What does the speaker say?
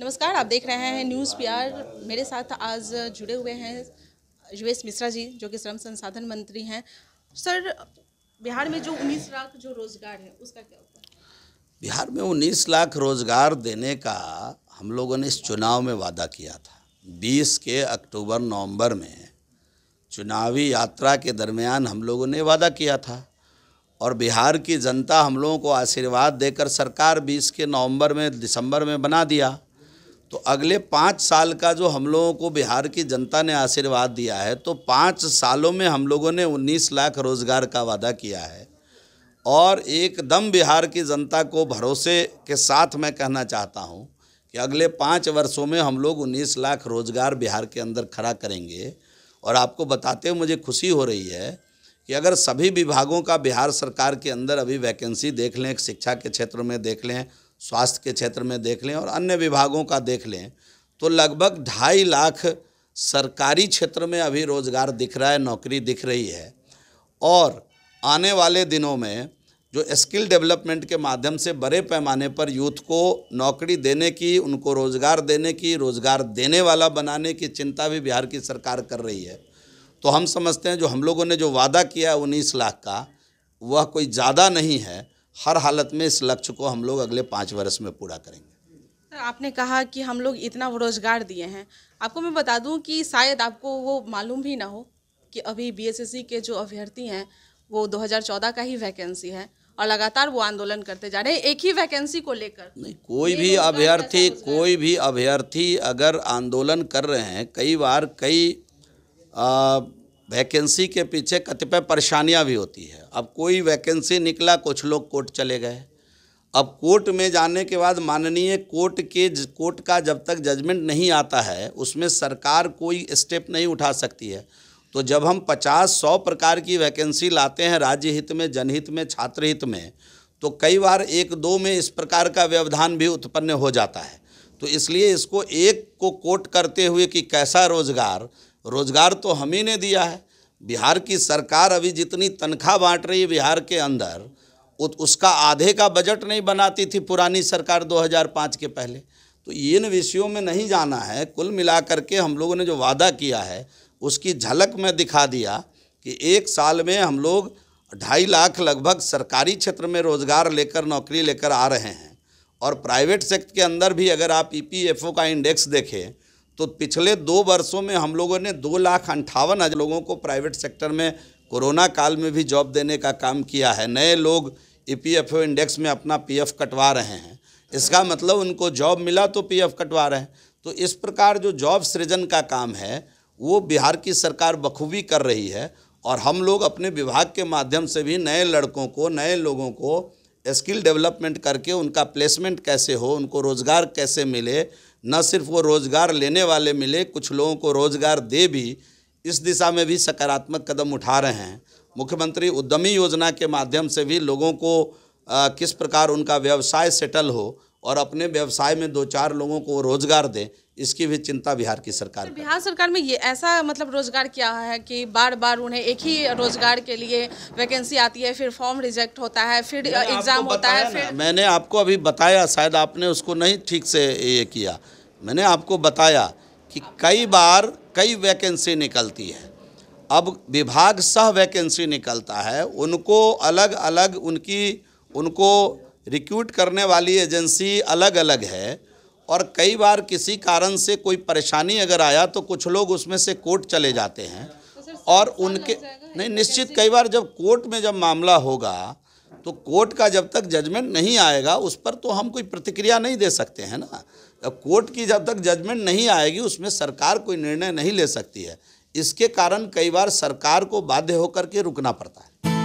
नमस्कार आप देख रहे हैं न्यूज़ प्यार मेरे साथ आज जुड़े हुए हैं युवेश मिश्रा जी जो कि श्रम संसाधन मंत्री हैं सर बिहार में जो उन्नीस लाख जो रोज़गार है उसका क्या होगा बिहार में उन्नीस लाख रोज़गार देने का हम लोगों ने इस चुनाव में वादा किया था बीस के अक्टूबर नवंबर में चुनावी यात्रा के दरमियान हम लोगों ने वादा किया था और बिहार की जनता हम लोगों को आशीर्वाद देकर सरकार बीस के नवंबर में दिसंबर में बना दिया तो अगले पाँच साल का जो हम लोगों को बिहार की जनता ने आशीर्वाद दिया है तो पाँच सालों में हम लोगों ने उन्नीस लाख रोज़गार का वादा किया है और एकदम बिहार की जनता को भरोसे के साथ मैं कहना चाहता हूँ कि अगले पाँच वर्षों में हम लोग उन्नीस लाख रोज़गार बिहार के अंदर खड़ा करेंगे और आपको बताते हुए मुझे खुशी हो रही है कि अगर सभी विभागों का बिहार सरकार के अंदर अभी वैकेंसी देख लें शिक्षा के क्षेत्र में देख लें स्वास्थ्य के क्षेत्र में देख लें और अन्य विभागों का देख लें तो लगभग ढाई लाख सरकारी क्षेत्र में अभी रोज़गार दिख रहा है नौकरी दिख रही है और आने वाले दिनों में जो स्किल डेवलपमेंट के माध्यम से बड़े पैमाने पर यूथ को नौकरी देने की उनको रोज़गार देने की रोज़गार देने वाला बनाने की चिंता भी बिहार की सरकार कर रही है तो हम समझते हैं जो हम लोगों ने जो वादा किया है उन्नीस लाख का वह कोई ज़्यादा नहीं है हर हालत में इस लक्ष्य को हम लोग अगले पाँच वर्ष में पूरा करेंगे सर आपने कहा कि हम लोग इतना रोजगार दिए हैं आपको मैं बता दूं कि शायद आपको वो मालूम भी ना हो कि अभी बीएसएससी e के जो अभ्यर्थी हैं वो 2014 का ही वैकेंसी है और लगातार वो आंदोलन करते जा रहे हैं एक ही वैकेंसी को लेकर नहीं कोई भी अभ्यर्थी कोई भी अभ्यर्थी अगर आंदोलन कर रहे हैं कई बार कई वैकेंसी के पीछे कतिपय परेशानियां भी होती है अब कोई वैकेंसी निकला कुछ लोग कोर्ट चले गए अब कोर्ट में जाने के बाद माननीय कोर्ट के कोर्ट का जब तक जजमेंट नहीं आता है उसमें सरकार कोई स्टेप नहीं उठा सकती है तो जब हम पचास सौ प्रकार की वैकेंसी लाते हैं राज्य हित में जनहित में छात्र हित में तो कई बार एक दो में इस प्रकार का व्यवधान भी उत्पन्न हो जाता है तो इसलिए इसको एक को कोट करते हुए कि कैसा रोजगार रोज़गार तो हम ही ने दिया है बिहार की सरकार अभी जितनी तनख्वाह बांट रही है बिहार के अंदर उसका आधे का बजट नहीं बनाती थी पुरानी सरकार 2005 के पहले तो इन विषयों में नहीं जाना है कुल मिलाकर के हम लोगों ने जो वादा किया है उसकी झलक में दिखा दिया कि एक साल में हम लोग ढाई लाख लगभग सरकारी क्षेत्र में रोज़गार लेकर नौकरी लेकर आ रहे हैं और प्राइवेट सेक्टर के अंदर भी अगर आप ई e का इंडेक्स देखें तो पिछले दो वर्षों में हम लोगों ने दो लाख अंठावन हज़ार लोगों को प्राइवेट सेक्टर में कोरोना काल में भी जॉब देने का काम किया है नए लोग ईपीएफओ e इंडेक्स में अपना पीएफ कटवा रहे हैं इसका मतलब उनको जॉब मिला तो पीएफ कटवा रहे हैं तो इस प्रकार जो जॉब सृजन का काम है वो बिहार की सरकार बखूबी कर रही है और हम लोग अपने विभाग के माध्यम से भी नए लड़कों को नए लोगों को स्किल डेवलपमेंट करके उनका प्लेसमेंट कैसे हो उनको रोज़गार कैसे मिले न सिर्फ वो रोज़गार लेने वाले मिले कुछ लोगों को रोज़गार दे भी इस दिशा में भी सकारात्मक कदम उठा रहे हैं मुख्यमंत्री उद्यमी योजना के माध्यम से भी लोगों को आ, किस प्रकार उनका व्यवसाय सेटल हो और अपने व्यवसाय में दो चार लोगों को रोजगार दें इसकी भी चिंता बिहार की सरकार बिहार सरकार में ये ऐसा मतलब रोजगार क्या है कि बार बार उन्हें एक ही रोजगार के लिए वैकेंसी आती है फिर फॉर्म रिजेक्ट होता है फिर एग्जाम होता है फिर मैंने आपको अभी बताया शायद आपने उसको नहीं ठीक से ये किया मैंने आपको बताया कि कई बार कई वैकेंसी निकलती है अब विभाग सह वैकेंसी निकलता है उनको अलग अलग उनकी उनको रिक्रूट करने वाली एजेंसी अलग अलग है और कई बार किसी कारण से कोई परेशानी अगर आया तो कुछ लोग उसमें से कोर्ट चले जाते हैं तो और उनके नहीं निश्चित कई बार जब कोर्ट में जब मामला होगा तो कोर्ट का जब तक जजमेंट नहीं आएगा उस पर तो हम कोई प्रतिक्रिया नहीं दे सकते हैं ना अब कोर्ट की जब तक जजमेंट नहीं आएगी उसमें सरकार कोई निर्णय नहीं ले सकती है इसके कारण कई बार सरकार को बाध्य होकर के रुकना पड़ता है